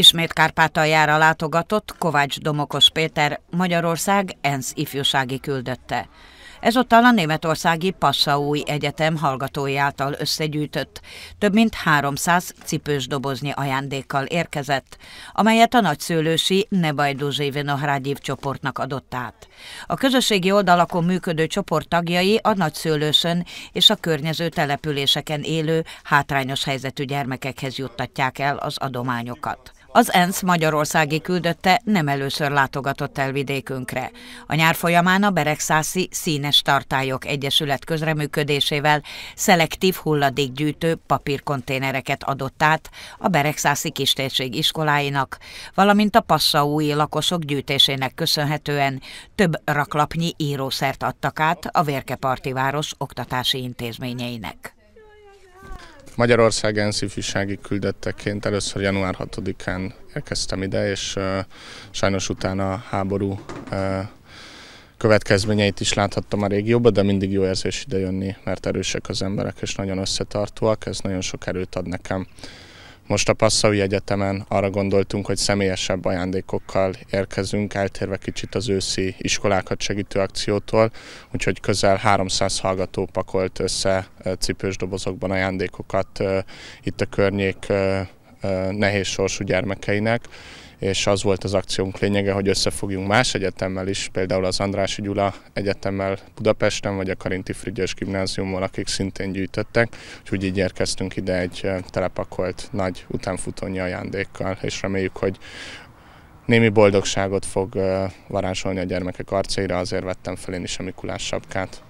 Ismét Kárpátaljára látogatott Kovács Domokos Péter Magyarország ENSZ ifjúsági küldötte. Ezúttal a Németországi Passaui Egyetem hallgatói által összegyűjtött több mint 300 cipős doboznyi ajándékkal érkezett, amelyet a nagyszőlősi Nebajduzsi Vinohrágyiv csoportnak adott át. A közösségi oldalakon működő csoport tagjai a nagyszőlősön és a környező településeken élő hátrányos helyzetű gyermekekhez juttatják el az adományokat. Az ENSZ Magyarországi küldötte nem először látogatott el vidékünkre. A nyár folyamán a Beregszászi Színes Tartályok Egyesület közreműködésével szelektív hulladékgyűjtő papírkonténereket adott át a Beregszászi Kistérség iskoláinak, valamint a Passaúi lakosok gyűjtésének köszönhetően több raklapnyi írószert adtak át a Vérkeparti város oktatási intézményeinek. ENSZ ifjúsági küldötteként először január 6-án érkeztem ide, és sajnos utána a háború következményeit is láthattam a régióban, de mindig jó érzés ide jönni, mert erősek az emberek és nagyon összetartóak, ez nagyon sok erőt ad nekem. Most a Passaui Egyetemen arra gondoltunk, hogy személyesebb ajándékokkal érkezünk, eltérve kicsit az őszi iskolákat segítő akciótól, úgyhogy közel 300 hallgató pakolt össze cipős dobozokban ajándékokat itt a környék nehéz sorsú gyermekeinek, és az volt az akciónk lényege, hogy összefogjunk más egyetemmel is, például az András Gyula Egyetemmel Budapesten, vagy a Karinti Frigyes Gimnáziummal, akik szintén gyűjtöttek, úgyhogy így érkeztünk ide egy telepakolt nagy utánfutónyi ajándékkal, és reméljük, hogy némi boldogságot fog varázsolni a gyermekek arcaira, azért vettem fel én is a Mikulás sapkát.